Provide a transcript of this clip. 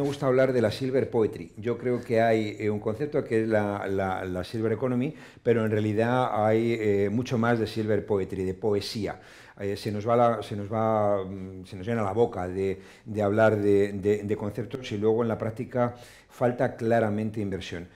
me gusta hablar de la silver poetry. Yo creo que hay eh, un concepto que es la, silver economy, pero en realidad hay eh, mucho más de silver poetry, de poesía. Eh, se, nos va se, nos va, mm, se nos llena la boca de, hablar de conceptos y luego en la práctica falta claramente inversión.